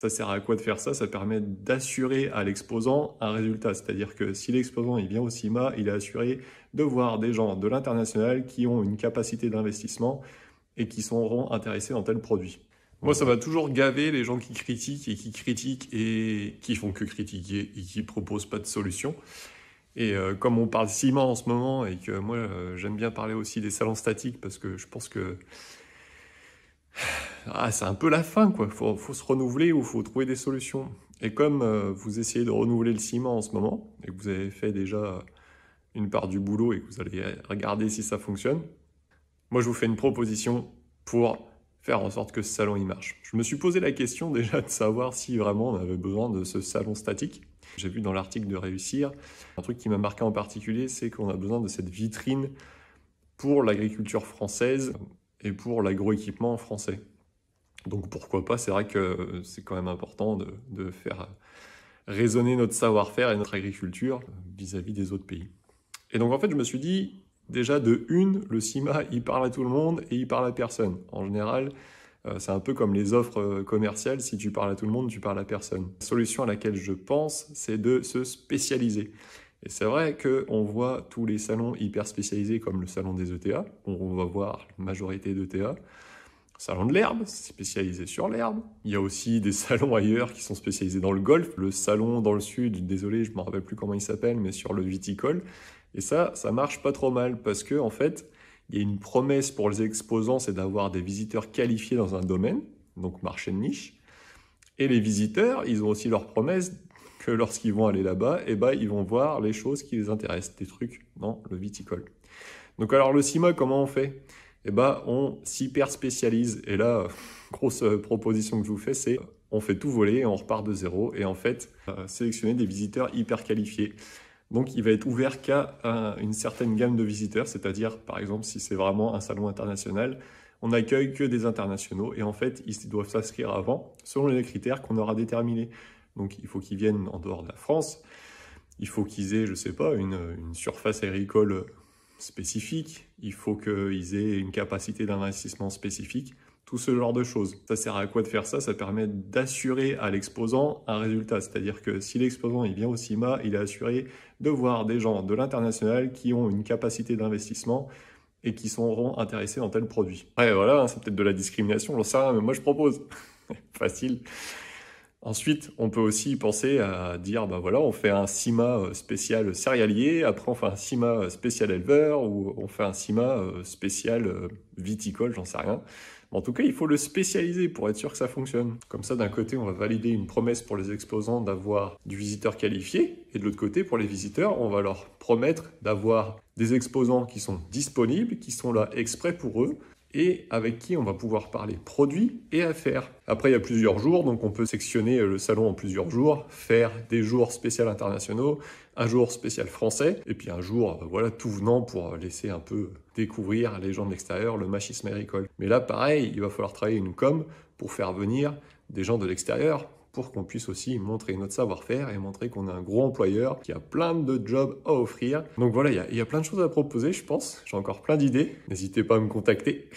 Ça sert à quoi de faire ça Ça permet d'assurer à l'exposant un résultat. C'est-à-dire que si l'exposant vient au CIMA, il est assuré de voir des gens de l'international qui ont une capacité d'investissement et qui seront intéressés dans tel produit. Moi, ça va toujours gaver les gens qui critiquent et qui critiquent et qui font que critiquer et qui proposent pas de solution. Et euh, comme on parle CIMA en ce moment et que moi, euh, j'aime bien parler aussi des salons statiques parce que je pense que ah, c'est un peu la fin, quoi. Faut, se renouveler ou faut trouver des solutions. Et comme euh, vous essayez de renouveler le ciment en ce moment, et que vous avez fait déjà une part du boulot et que vous allez regarder si ça fonctionne, moi je vous fais une proposition pour faire en sorte que ce salon il marche. Je me suis posé la question déjà de savoir si vraiment on avait besoin de ce salon statique. J'ai vu dans l'article de réussir, un truc qui m'a marqué en particulier, c'est qu'on a besoin de cette vitrine pour l'agriculture française et pour l'agroéquipement français. Donc pourquoi pas, c'est vrai que c'est quand même important de, faire euh, raisonner notre savoir-faire et notre agriculture vis-à-vis des autres pays. Et donc en fait, je me suis dit, déjà de une, le CIMA, il parle à tout le monde et il parle à personne. En général, euh, c'est un peu comme les offres euh, commerciales, si tu parles à tout le monde, tu parles à personne. La solution à laquelle je pense, c'est de se spécialiser. Et c'est vrai qu'on voit tous les salons hyper spécialisés comme le salon des ETA, on va voir la majorité d'ETA, salon de l'herbe, spécialisé sur l'herbe. Il y a aussi des salons ailleurs qui sont spécialisés dans le golf. Le salon dans le sud, désolé, je ne me rappelle plus comment il s'appelle, mais sur le viticole. Et ça, ça marche pas trop mal parce que, en fait, il y a une promesse pour les exposants, c'est d'avoir des visiteurs qualifiés dans un domaine, donc marché de niche. Et les visiteurs, ils ont aussi leur promesse que lorsqu'ils vont aller là-bas, eh ben, ils vont voir les choses qui les intéressent, des trucs dans le viticole. Donc alors le CIMA, comment on fait eh ben, on s'hyper spécialise. Et là, grosse euh, proposition que je vous fais, c'est euh, on fait tout voler on repart de zéro. Et en fait, euh, sélectionner des visiteurs hyper qualifiés. Donc, il va être ouvert qu'à une certaine gamme de visiteurs, c'est-à-dire, par exemple, si c'est vraiment un salon international, on n'accueille que des internationaux et en fait, ils doivent s'inscrire avant selon les critères qu'on aura déterminés. Donc, il faut qu'ils viennent en dehors de la France, il faut qu'ils aient, je sais pas, une, une surface agricole spécifique, il faut qu'ils aient une capacité d'investissement spécifique, tout ce genre de choses. Ça sert à quoi de faire ça Ça permet d'assurer à l'exposant un résultat. C'est-à-dire que si l'exposant vient au CIMA, il est assuré de voir des gens de l'international qui ont une capacité d'investissement et qui seront intéressés dans tel produit. Ouais, voilà, hein, c'est peut-être de la discrimination, j'en sais rien, mais moi je propose. Facile. Ensuite, on peut aussi penser à dire, ben voilà, on fait un CIMA euh, spécial céréalier, après on fait un CIMA euh, spécial éleveur, ou on fait un CIMA euh, spécial viticole, j'en sais rien. en tout cas, il faut le spécialiser pour être sûr que ça fonctionne. Comme ça, d'un côté, on va valider une promesse pour les exposants d'avoir du visiteur qualifié, et de l'autre côté, pour les visiteurs, on va leur promettre d'avoir des exposants qui sont disponibles, qui sont là exprès pour eux, et avec qui on va pouvoir parler produits et affaires. Après, il y a plusieurs jours, donc on peut sectionner le salon en plusieurs jours, faire des jours spéciaux internationaux, un jour spécial français, et puis un jour, ben voilà, tout venant pour laisser un peu découvrir les gens de l'extérieur, le machisme agricole. Mais là, pareil, il va falloir travailler une com pour faire venir des gens de l'extérieur, pour qu'on puisse aussi montrer notre savoir-faire et montrer qu'on est un gros employeur qui a plein de jobs à offrir. Donc voilà, il y, y, a plein de choses à proposer, je pense. J'ai encore plein d'idées. N'hésitez pas à me contacter.